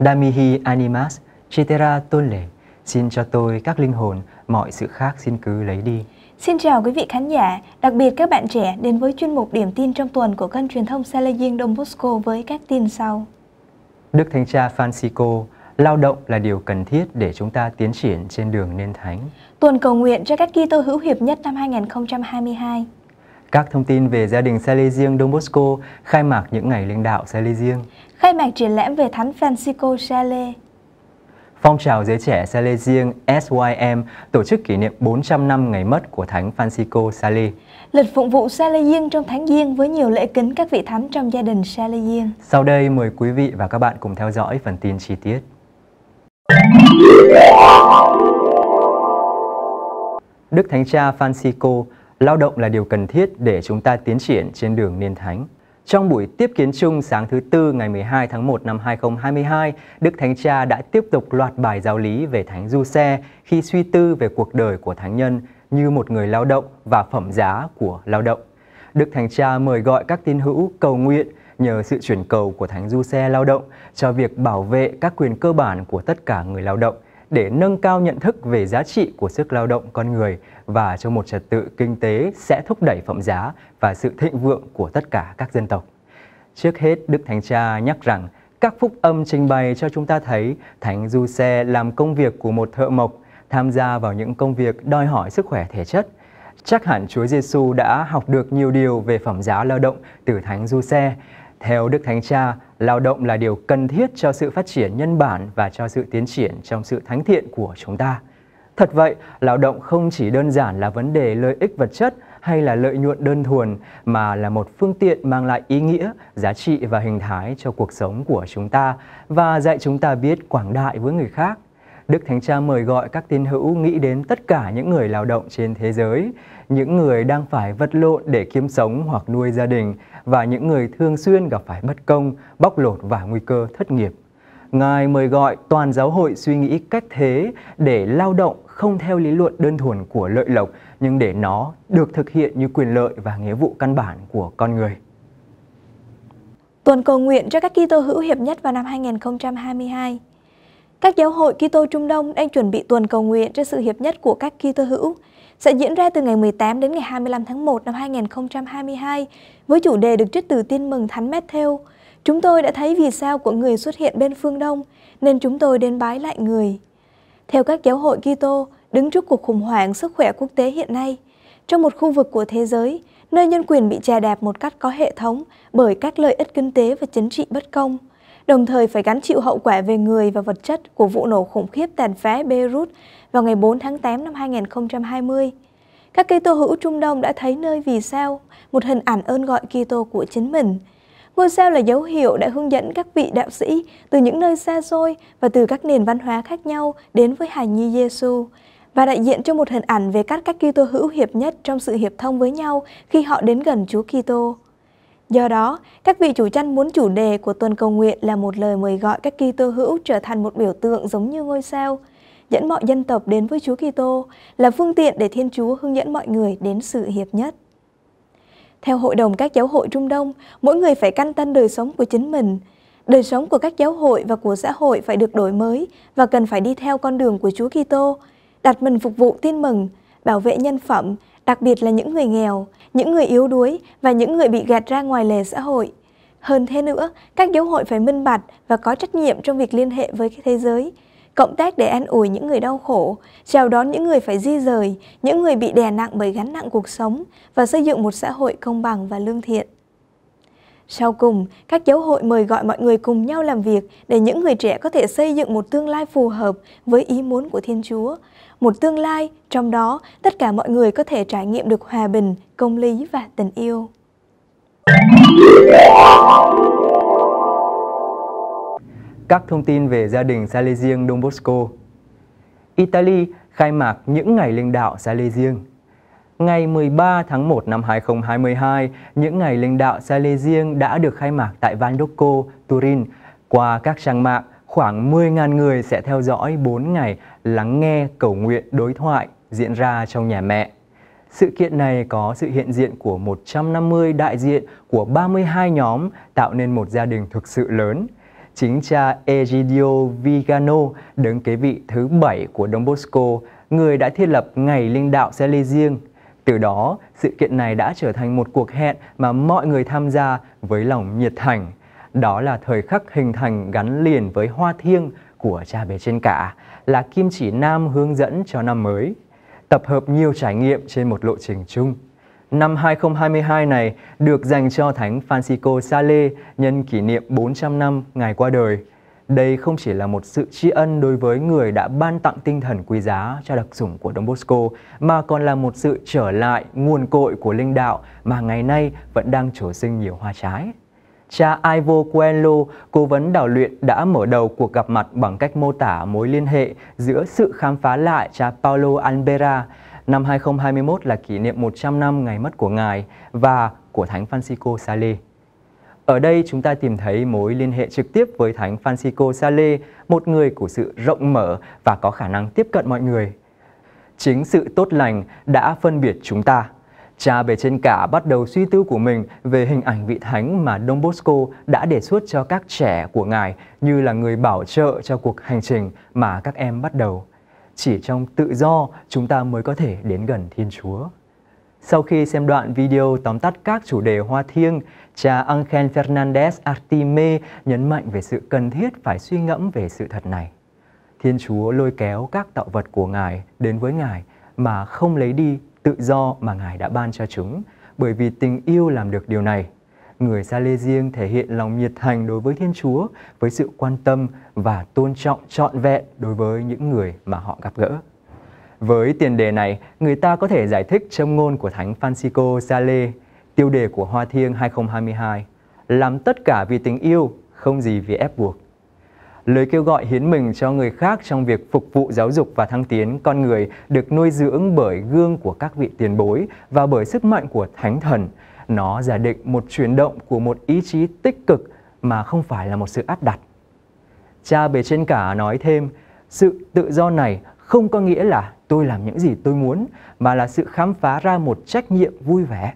Damihi animas cetera tôn lệ, xin cho tôi các linh hồn, mọi sự khác xin cứ lấy đi. Xin chào quý vị khán giả, đặc biệt các bạn trẻ đến với chuyên mục điểm tin trong tuần của kênh truyền thông Salesian Đông Bosco với các tin sau. Đức Thánh Cha Francisco, lao động là điều cần thiết để chúng ta tiến triển trên đường nên thánh. Tuần cầu nguyện cho các Kitô hữu hiệp nhất năm 2022 các thông tin về gia đình Sally Riêng Don Bosco khai mạc những ngày lãnh đạo Sally Khai mạc triển lãm về Thánh Francisco Sally. Phong trào giới trẻ Sally SYM tổ chức kỷ niệm 400 năm ngày mất của Thánh Francisco Sally. Lịch phụng vụ Sally trong tháng Giêng với nhiều lễ kính các vị thánh trong gia đình Sally Sau đây mời quý vị và các bạn cùng theo dõi phần tin chi tiết. Đức Thánh Cha Francisco Lao động là điều cần thiết để chúng ta tiến triển trên đường niên thánh. Trong buổi tiếp kiến chung sáng thứ Tư ngày 12 tháng 1 năm 2022, Đức Thánh Cha đã tiếp tục loạt bài giáo lý về Thánh Du Xe khi suy tư về cuộc đời của Thánh Nhân như một người lao động và phẩm giá của lao động. Đức Thánh Cha mời gọi các tín hữu cầu nguyện nhờ sự chuyển cầu của Thánh Du Xe lao động cho việc bảo vệ các quyền cơ bản của tất cả người lao động – để nâng cao nhận thức về giá trị của sức lao động con người và cho một trật tự kinh tế sẽ thúc đẩy phẩm giá và sự thịnh vượng của tất cả các dân tộc. Trước hết, Đức Thánh Cha nhắc rằng các phúc âm trình bày cho chúng ta thấy Thánh Du Xe làm công việc của một thợ mộc, tham gia vào những công việc đòi hỏi sức khỏe thể chất. Chắc hẳn Chúa Giêsu đã học được nhiều điều về phẩm giá lao động từ Thánh Du Xe theo Đức Thánh Cha, lao động là điều cần thiết cho sự phát triển nhân bản và cho sự tiến triển trong sự thánh thiện của chúng ta. Thật vậy, lao động không chỉ đơn giản là vấn đề lợi ích vật chất hay là lợi nhuận đơn thuần mà là một phương tiện mang lại ý nghĩa, giá trị và hình thái cho cuộc sống của chúng ta và dạy chúng ta biết quảng đại với người khác Đức Thánh Cha mời gọi các tín hữu nghĩ đến tất cả những người lao động trên thế giới, những người đang phải vật lộn để kiếm sống hoặc nuôi gia đình và những người thường xuyên gặp phải bất công, bóc lột và nguy cơ thất nghiệp. Ngài mời gọi toàn giáo hội suy nghĩ cách thế để lao động không theo lý luận đơn thuần của lợi lộc nhưng để nó được thực hiện như quyền lợi và nghĩa vụ căn bản của con người. Tuần cầu nguyện cho các Kitô hữu hiệp nhất vào năm 2022 các giáo hội Kitô Trung Đông đang chuẩn bị tuần cầu nguyện cho sự hiệp nhất của các Kitô hữu sẽ diễn ra từ ngày 18 đến ngày 25 tháng 1 năm 2022 với chủ đề được trích từ Tin mừng Thánh Matthew. Chúng tôi đã thấy vì sao của người xuất hiện bên phương Đông nên chúng tôi đến bái lại người. Theo các giáo hội Kitô, đứng trước cuộc khủng hoảng sức khỏe quốc tế hiện nay, trong một khu vực của thế giới nơi nhân quyền bị chà đạp một cách có hệ thống bởi các lợi ích kinh tế và chính trị bất công – đồng thời phải gánh chịu hậu quả về người và vật chất của vụ nổ khủng khiếp tàn phá Beirut vào ngày 4 tháng 8 năm 2020. Các Kitô hữu Trung Đông đã thấy nơi vì sao, một hình ảnh ơn gọi Kitô của chính mình. Ngôi sao là dấu hiệu đã hướng dẫn các vị đạo sĩ từ những nơi xa xôi và từ các nền văn hóa khác nhau đến với hài nhi Giêsu và đại diện cho một hình ảnh về các các Kitô hữu hiệp nhất trong sự hiệp thông với nhau khi họ đến gần Chúa Kitô. Do đó, các vị chủ chăn muốn chủ đề của tuần cầu nguyện là một lời mời gọi các Kitô hữu trở thành một biểu tượng giống như ngôi sao, dẫn mọi dân tộc đến với Chúa Kitô là phương tiện để Thiên Chúa hướng dẫn mọi người đến sự hiệp nhất. Theo Hội đồng các giáo hội Trung Đông, mỗi người phải căn tân đời sống của chính mình. Đời sống của các giáo hội và của xã hội phải được đổi mới và cần phải đi theo con đường của Chúa Kitô, đặt mình phục vụ tin mừng, bảo vệ nhân phẩm, đặc biệt là những người nghèo, những người yếu đuối và những người bị gạt ra ngoài lề xã hội. Hơn thế nữa, các giáo hội phải minh bạch và có trách nhiệm trong việc liên hệ với cái thế giới, cộng tác để an ủi những người đau khổ, chào đón những người phải di rời, những người bị đè nặng bởi gánh nặng cuộc sống và xây dựng một xã hội công bằng và lương thiện. Sau cùng, các giáo hội mời gọi mọi người cùng nhau làm việc để những người trẻ có thể xây dựng một tương lai phù hợp với ý muốn của Thiên Chúa. Một tương lai trong đó tất cả mọi người có thể trải nghiệm được hòa bình, công lý và tình yêu. Các thông tin về gia đình Salesian Don Bosco Italy khai mạc những ngày linh đạo Salesian ngày 13 tháng 1 năm 2022, những ngày linh đạo Sai Lê Riêng đã được khai mạc tại Van Turin. Qua các trang mạng, khoảng 10.000 người sẽ theo dõi 4 ngày lắng nghe cầu nguyện đối thoại diễn ra trong nhà mẹ. Sự kiện này có sự hiện diện của 150 đại diện của 32 nhóm tạo nên một gia đình thực sự lớn. Chính cha Egidio Vigano, đứng kế vị thứ bảy của Don Bosco, người đã thiết lập Ngày Linh Đạo Xe Lê Riêng từ đó, sự kiện này đã trở thành một cuộc hẹn mà mọi người tham gia với lòng nhiệt thành. Đó là thời khắc hình thành gắn liền với hoa thiêng của cha bé trên cả, là kim chỉ nam hướng dẫn cho năm mới. Tập hợp nhiều trải nghiệm trên một lộ trình chung. Năm 2022 này được dành cho Thánh Francisco Sale nhân kỷ niệm 400 năm ngày qua đời. Đây không chỉ là một sự tri ân đối với người đã ban tặng tinh thần quý giá cho đặc sủng của Don Bosco, mà còn là một sự trở lại nguồn cội của linh đạo mà ngày nay vẫn đang trổ sinh nhiều hoa trái. Cha Ivo Coelho, cố vấn đào luyện đã mở đầu cuộc gặp mặt bằng cách mô tả mối liên hệ giữa sự khám phá lại cha Paulo Albera. Năm 2021 là kỷ niệm 100 năm ngày mất của ngài và của Thánh Francisco Sale. Ở đây chúng ta tìm thấy mối liên hệ trực tiếp với Thánh Francisco Sale, một người của sự rộng mở và có khả năng tiếp cận mọi người. Chính sự tốt lành đã phân biệt chúng ta. Cha bề trên cả bắt đầu suy tư của mình về hình ảnh vị thánh mà Don Bosco đã đề xuất cho các trẻ của ngài như là người bảo trợ cho cuộc hành trình mà các em bắt đầu. Chỉ trong tự do chúng ta mới có thể đến gần Thiên Chúa. Sau khi xem đoạn video tóm tắt các chủ đề hoa thiêng, cha Angel Fernandez Artime nhấn mạnh về sự cần thiết phải suy ngẫm về sự thật này. Thiên Chúa lôi kéo các tạo vật của Ngài đến với Ngài mà không lấy đi tự do mà Ngài đã ban cho chúng, bởi vì tình yêu làm được điều này. Người Sa Lê Riêng thể hiện lòng nhiệt thành đối với Thiên Chúa với sự quan tâm và tôn trọng trọn vẹn đối với những người mà họ gặp gỡ. Với tiền đề này, người ta có thể giải thích châm ngôn của Thánh Francisco Sale, tiêu đề của Hoa Thiêng 2022, làm tất cả vì tình yêu, không gì vì ép buộc. Lời kêu gọi hiến mình cho người khác trong việc phục vụ giáo dục và thăng tiến con người được nuôi dưỡng bởi gương của các vị tiền bối và bởi sức mạnh của Thánh Thần. Nó giả định một chuyển động của một ý chí tích cực mà không phải là một sự áp đặt. Cha bề trên cả nói thêm, sự tự do này không có nghĩa là tôi làm những gì tôi muốn mà là sự khám phá ra một trách nhiệm vui vẻ.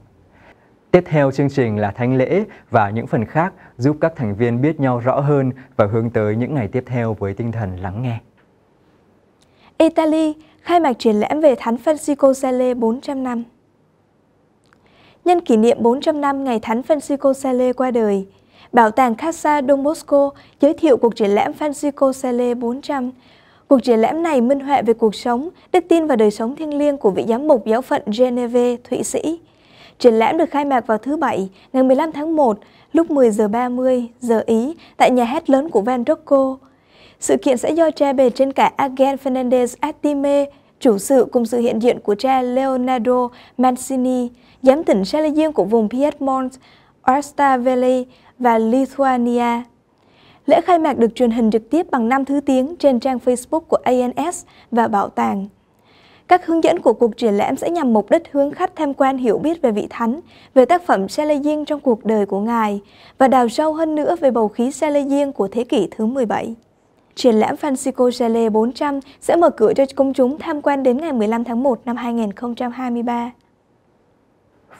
Tiếp theo chương trình là thánh lễ và những phần khác giúp các thành viên biết nhau rõ hơn và hướng tới những ngày tiếp theo với tinh thần lắng nghe. Italy khai mạc triển lãm về Thánh Francisco Sale 400 năm. Nhân kỷ niệm 400 năm ngày Thánh Francisco Sale qua đời, Bảo tàng Casa Don Bosco giới thiệu cuộc triển lãm Francisco Sale 400 Cuộc triển lãm này minh họa về cuộc sống, đức tin và đời sống thiêng liêng của vị giám mục giáo phận Geneva, Thụy Sĩ. Triển lãm được khai mạc vào thứ Bảy, ngày 15 tháng 1, lúc 10 giờ 30 giờ Ý, tại nhà hát lớn của Van Rocco. Sự kiện sẽ do cha bề trên cả Agent Fernandez Atime, chủ sự cùng sự hiện diện của cha Leonardo Mancini, giám tỉnh Salesian của vùng Piedmont, Arsta Valley và Lithuania Lễ khai mạc được truyền hình trực tiếp bằng 5 thứ tiếng trên trang Facebook của ANS và bảo tàng. Các hướng dẫn của cuộc triển lãm sẽ nhằm mục đích hướng khách tham quan hiểu biết về vị thánh, về tác phẩm Salesian trong cuộc đời của Ngài và đào sâu hơn nữa về bầu khí Salesian của thế kỷ thứ 17. Triển lãm Francisco Sale 400 sẽ mở cửa cho công chúng tham quan đến ngày 15 tháng 1 năm 2023.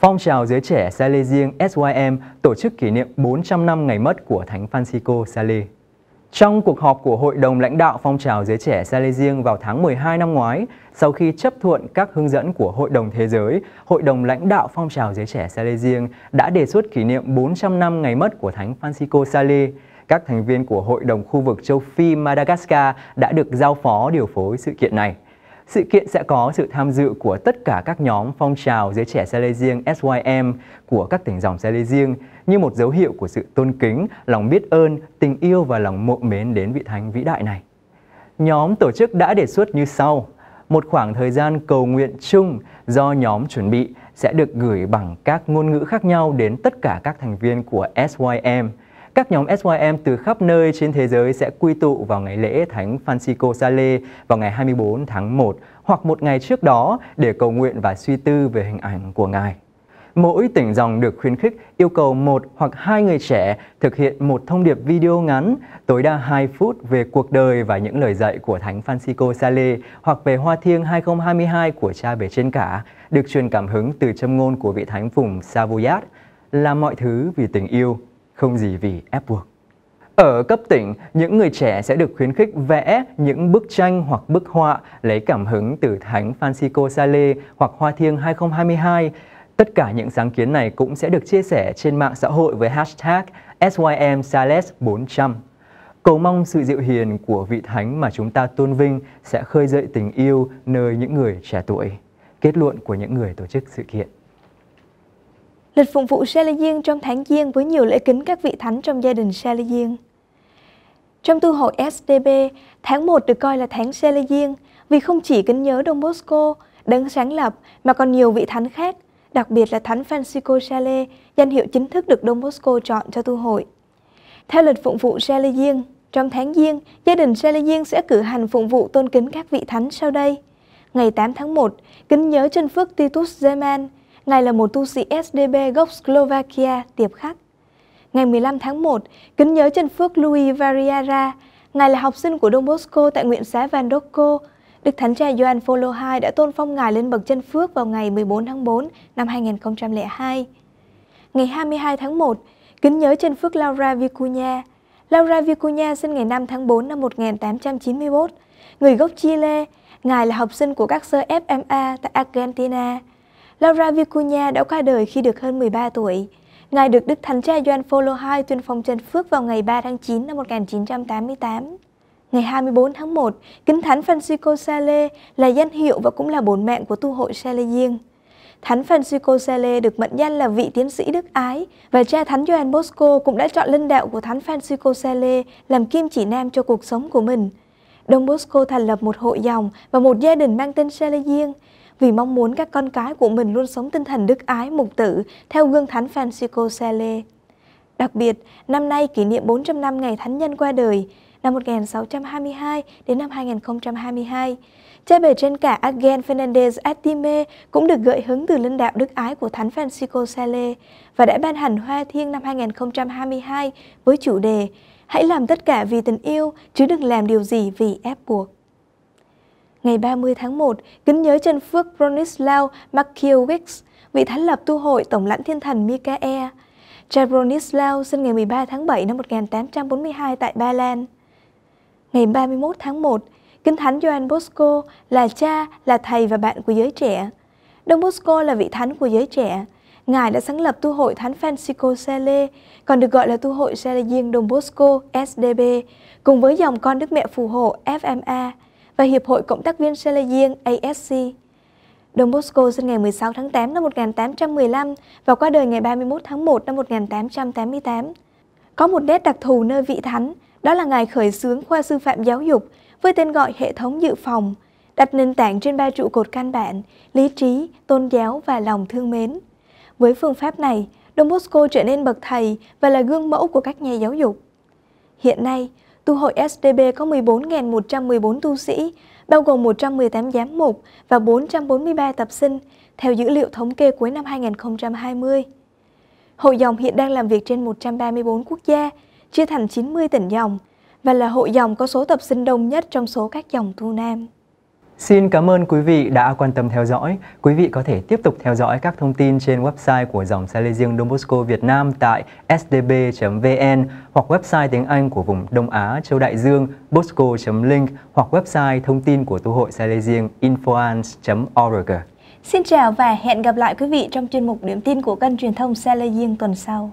Phong trào giới trẻ Sale riêng SYM tổ chức kỷ niệm 400 năm ngày mất của Thánh Francisco Sale. Trong cuộc họp của Hội đồng lãnh đạo phong trào giới trẻ Sale riêng vào tháng 12 năm ngoái, sau khi chấp thuận các hướng dẫn của Hội đồng Thế giới, Hội đồng lãnh đạo phong trào giới trẻ Sale riêng đã đề xuất kỷ niệm 400 năm ngày mất của Thánh Francisco Sale. Các thành viên của Hội đồng khu vực châu Phi Madagascar đã được giao phó điều phối sự kiện này. Sự kiện sẽ có sự tham dự của tất cả các nhóm phong trào giới trẻ xe lê riêng SYM của các tỉnh dòng xe lê riêng như một dấu hiệu của sự tôn kính, lòng biết ơn, tình yêu và lòng mộ mến đến vị thánh vĩ đại này. Nhóm tổ chức đã đề xuất như sau. Một khoảng thời gian cầu nguyện chung do nhóm chuẩn bị sẽ được gửi bằng các ngôn ngữ khác nhau đến tất cả các thành viên của SYM – các nhóm SYM từ khắp nơi trên thế giới sẽ quy tụ vào ngày lễ Thánh Francisco Sale vào ngày 24 tháng 1 hoặc một ngày trước đó để cầu nguyện và suy tư về hình ảnh của Ngài. Mỗi tỉnh dòng được khuyến khích yêu cầu một hoặc hai người trẻ thực hiện một thông điệp video ngắn tối đa 2 phút về cuộc đời và những lời dạy của Thánh Francisco Sale hoặc về Hoa Thiêng 2022 của cha bể trên cả, được truyền cảm hứng từ châm ngôn của vị thánh Phùng Savoyard là mọi thứ vì tình yêu không gì vì ép buộc. Ở cấp tỉnh, những người trẻ sẽ được khuyến khích vẽ những bức tranh hoặc bức họa lấy cảm hứng từ Thánh Francisco Sale hoặc Hoa Thiêng 2022. Tất cả những sáng kiến này cũng sẽ được chia sẻ trên mạng xã hội với hashtag SYMSales400. Cầu mong sự diệu hiền của vị thánh mà chúng ta tôn vinh sẽ khơi dậy tình yêu nơi những người trẻ tuổi. Kết luận của những người tổ chức sự kiện lịch phụng vụ Sa Diên trong tháng Giêng với nhiều lễ kính các vị thánh trong gia đình Sa Diên. Trong tu hội SDB, tháng 1 được coi là tháng Sa Diên vì không chỉ kính nhớ Don Bosco, đấng sáng lập mà còn nhiều vị thánh khác, đặc biệt là thánh Francisco Sale, danh hiệu chính thức được Don Bosco chọn cho tu hội. Theo lịch phụng vụ Sale Diên, trong tháng Giêng, gia đình Sale Diên sẽ cử hành phụng vụ tôn kính các vị thánh sau đây. Ngày 8 tháng 1, kính nhớ chân phước Titus Zeman, Ngài là một tu sĩ SDB gốc Slovakia tiệp khắc. Ngày 15 tháng 1, kính nhớ chân phước Louis Variara, Ngài là học sinh của Don Bosco tại nguyện xá Vandoko. Đức Thánh Cha Gioan Polo II đã tôn phong Ngài lên bậc chân phước vào ngày 14 tháng 4 năm 2002. Ngày 22 tháng 1, kính nhớ chân phước Laura Vicuña. Laura Vicuña sinh ngày 5 tháng 4 năm 1891, người gốc Chile, Ngài là học sinh của các sơ FMA tại Argentina. Laura Vicuña đã qua đời khi được hơn 13 tuổi. Ngài được Đức Thánh Cha Doan Phaolô II tuyên phong chân phước vào ngày 3 tháng 9 năm 1988. Ngày 24 tháng 1, Kính Thánh Francisco Sale là danh hiệu và cũng là bổn mạng của tu hội Sale Thánh Francisco Sale được mệnh danh là vị tiến sĩ đức ái và cha Thánh Gioan Bosco cũng đã chọn linh đạo của Thánh Francisco Sale làm kim chỉ nam cho cuộc sống của mình. Don Bosco thành lập một hội dòng và một gia đình mang tên Sale vì mong muốn các con cái của mình luôn sống tinh thần đức ái mục tử theo gương thánh Francisco Sale. Đặc biệt, năm nay kỷ niệm 400 năm ngày thánh nhân qua đời, năm 1622 đến năm 2022. Cha bề trên cả Adgen Fernandez Atime cũng được gợi hứng từ linh đạo đức ái của Thánh Francisco Sale và đã ban hành Hoa thiêng năm 2022 với chủ đề Hãy làm tất cả vì tình yêu chứ đừng làm điều gì vì ép buộc ngày 30 tháng 1, kính nhớ chân phước Bronislaw Makiewicz, vị thánh lập tu hội Tổng lãnh thiên thần Mikael. Cha Bronislaw sinh ngày 13 tháng 7 năm 1842 tại Ba Lan. Ngày 31 tháng 1, kính Thánh Joan Bosco là cha, là thầy và bạn của giới trẻ. Don Bosco là vị thánh của giới trẻ. Ngài đã sáng lập tu hội Thánh Francisco Sale, còn được gọi là tu hội Salesian Don Bosco SDB, cùng với dòng con Đức Mẹ Phù Hộ FMA và Hiệp hội Cộng tác viên Salesian ASC. Don Bosco sinh ngày 16 tháng 8 năm 1815 và qua đời ngày 31 tháng 1 năm 1888. Có một nét đặc thù nơi vị thánh, đó là ngài khởi xướng khoa sư phạm giáo dục với tên gọi hệ thống dự phòng, đặt nền tảng trên ba trụ cột căn bản, lý trí, tôn giáo và lòng thương mến. Với phương pháp này, Don Bosco trở nên bậc thầy và là gương mẫu của các nhà giáo dục. Hiện nay, tu hội SDB có 14.114 tu sĩ, bao gồm 118 giám mục và 443 tập sinh, theo dữ liệu thống kê cuối năm 2020. Hội dòng hiện đang làm việc trên 134 quốc gia, chia thành 90 tỉnh dòng và là hội dòng có số tập sinh đông nhất trong số các dòng tu Nam. Xin cảm ơn quý vị đã quan tâm theo dõi. Quý vị có thể tiếp tục theo dõi các thông tin trên website của dòng xe lê riêng Don Bosco Việt Nam tại sdb.vn hoặc website tiếng Anh của vùng Đông Á châu Đại Dương bosco.link hoặc website thông tin của tu hội xe lê riêng infoans.org. Xin chào và hẹn gặp lại quý vị trong chuyên mục điểm tin của kênh truyền thông xe lê riêng tuần sau.